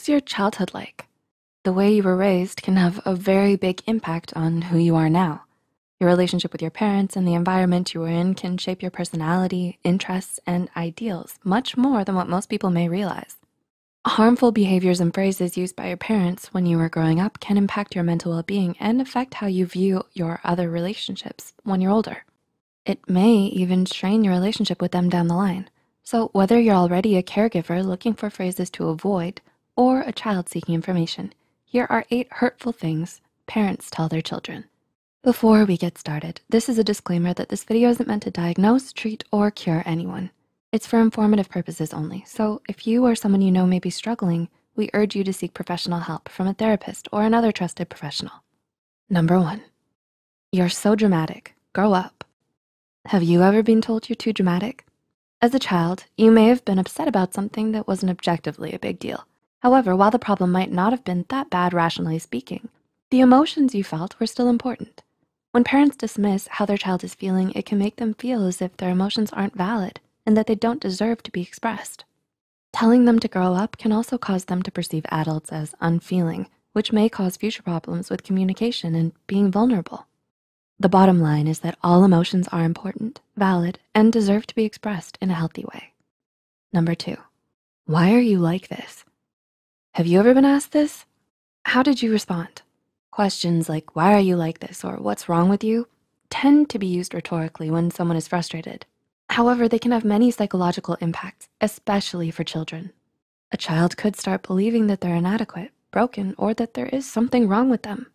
was your childhood like? The way you were raised can have a very big impact on who you are now. Your relationship with your parents and the environment you were in can shape your personality, interests, and ideals much more than what most people may realize. Harmful behaviors and phrases used by your parents when you were growing up can impact your mental well-being and affect how you view your other relationships when you're older. It may even strain your relationship with them down the line. So whether you're already a caregiver looking for phrases to avoid or a child seeking information, here are eight hurtful things parents tell their children. Before we get started, this is a disclaimer that this video isn't meant to diagnose, treat, or cure anyone. It's for informative purposes only, so if you or someone you know may be struggling, we urge you to seek professional help from a therapist or another trusted professional. Number one, you're so dramatic, grow up. Have you ever been told you're too dramatic? As a child, you may have been upset about something that wasn't objectively a big deal, However, while the problem might not have been that bad rationally speaking, the emotions you felt were still important. When parents dismiss how their child is feeling, it can make them feel as if their emotions aren't valid and that they don't deserve to be expressed. Telling them to grow up can also cause them to perceive adults as unfeeling, which may cause future problems with communication and being vulnerable. The bottom line is that all emotions are important, valid, and deserve to be expressed in a healthy way. Number two, why are you like this? Have you ever been asked this? How did you respond? Questions like, why are you like this? Or what's wrong with you? Tend to be used rhetorically when someone is frustrated. However, they can have many psychological impacts, especially for children. A child could start believing that they're inadequate, broken, or that there is something wrong with them.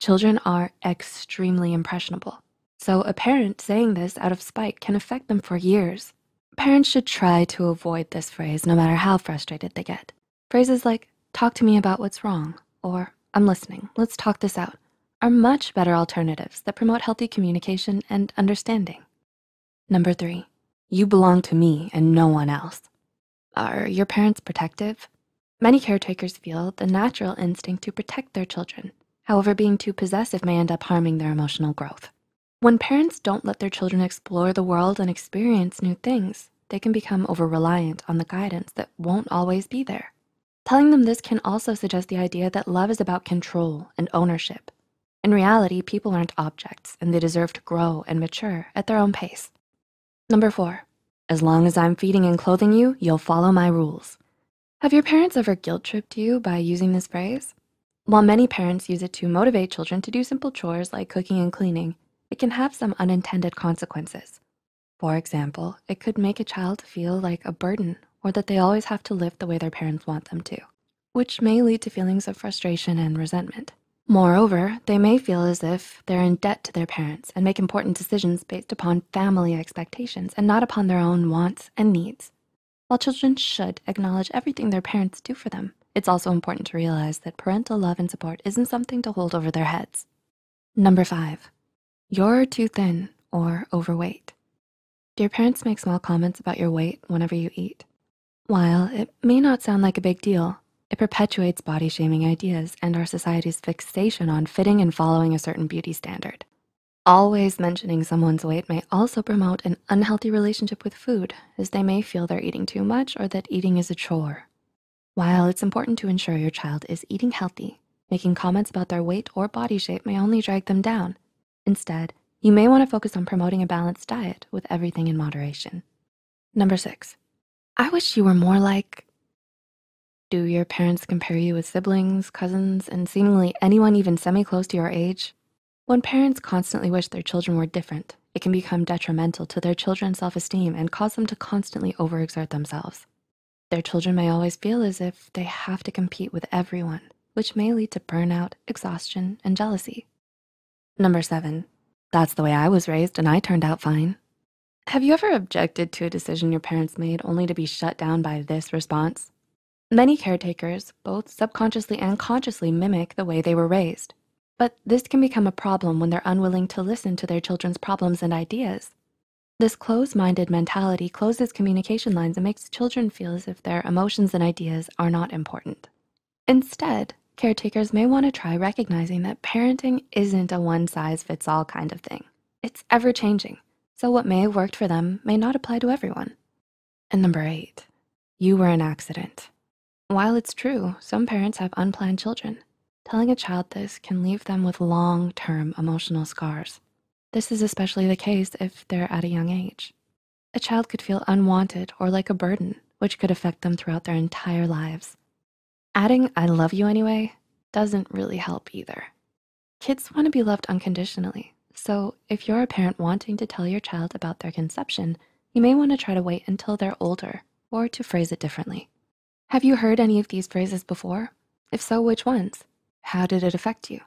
Children are extremely impressionable. So a parent saying this out of spite can affect them for years. Parents should try to avoid this phrase no matter how frustrated they get. Phrases like, talk to me about what's wrong, or I'm listening, let's talk this out, are much better alternatives that promote healthy communication and understanding. Number three, you belong to me and no one else. Are your parents protective? Many caretakers feel the natural instinct to protect their children. However, being too possessive may end up harming their emotional growth. When parents don't let their children explore the world and experience new things, they can become over-reliant on the guidance that won't always be there. Telling them this can also suggest the idea that love is about control and ownership. In reality, people aren't objects and they deserve to grow and mature at their own pace. Number four, as long as I'm feeding and clothing you, you'll follow my rules. Have your parents ever guilt tripped you by using this phrase? While many parents use it to motivate children to do simple chores like cooking and cleaning, it can have some unintended consequences. For example, it could make a child feel like a burden or that they always have to live the way their parents want them to, which may lead to feelings of frustration and resentment. Moreover, they may feel as if they're in debt to their parents and make important decisions based upon family expectations and not upon their own wants and needs. While children should acknowledge everything their parents do for them, it's also important to realize that parental love and support isn't something to hold over their heads. Number five, you're too thin or overweight. Do your parents make small comments about your weight whenever you eat? While it may not sound like a big deal, it perpetuates body shaming ideas and our society's fixation on fitting and following a certain beauty standard. Always mentioning someone's weight may also promote an unhealthy relationship with food as they may feel they're eating too much or that eating is a chore. While it's important to ensure your child is eating healthy, making comments about their weight or body shape may only drag them down. Instead, you may wanna focus on promoting a balanced diet with everything in moderation. Number six, I wish you were more like. Do your parents compare you with siblings, cousins, and seemingly anyone even semi-close to your age? When parents constantly wish their children were different, it can become detrimental to their children's self-esteem and cause them to constantly overexert themselves. Their children may always feel as if they have to compete with everyone, which may lead to burnout, exhaustion, and jealousy. Number seven, that's the way I was raised and I turned out fine. Have you ever objected to a decision your parents made only to be shut down by this response? Many caretakers, both subconsciously and consciously, mimic the way they were raised. But this can become a problem when they're unwilling to listen to their children's problems and ideas. This closed-minded mentality closes communication lines and makes children feel as if their emotions and ideas are not important. Instead, caretakers may wanna try recognizing that parenting isn't a one-size-fits-all kind of thing. It's ever-changing. So what may have worked for them may not apply to everyone. And number eight, you were an accident. While it's true, some parents have unplanned children. Telling a child this can leave them with long-term emotional scars. This is especially the case if they're at a young age. A child could feel unwanted or like a burden, which could affect them throughout their entire lives. Adding, I love you anyway, doesn't really help either. Kids wanna be loved unconditionally, so if you're a parent wanting to tell your child about their conception, you may wanna try to wait until they're older or to phrase it differently. Have you heard any of these phrases before? If so, which ones? How did it affect you?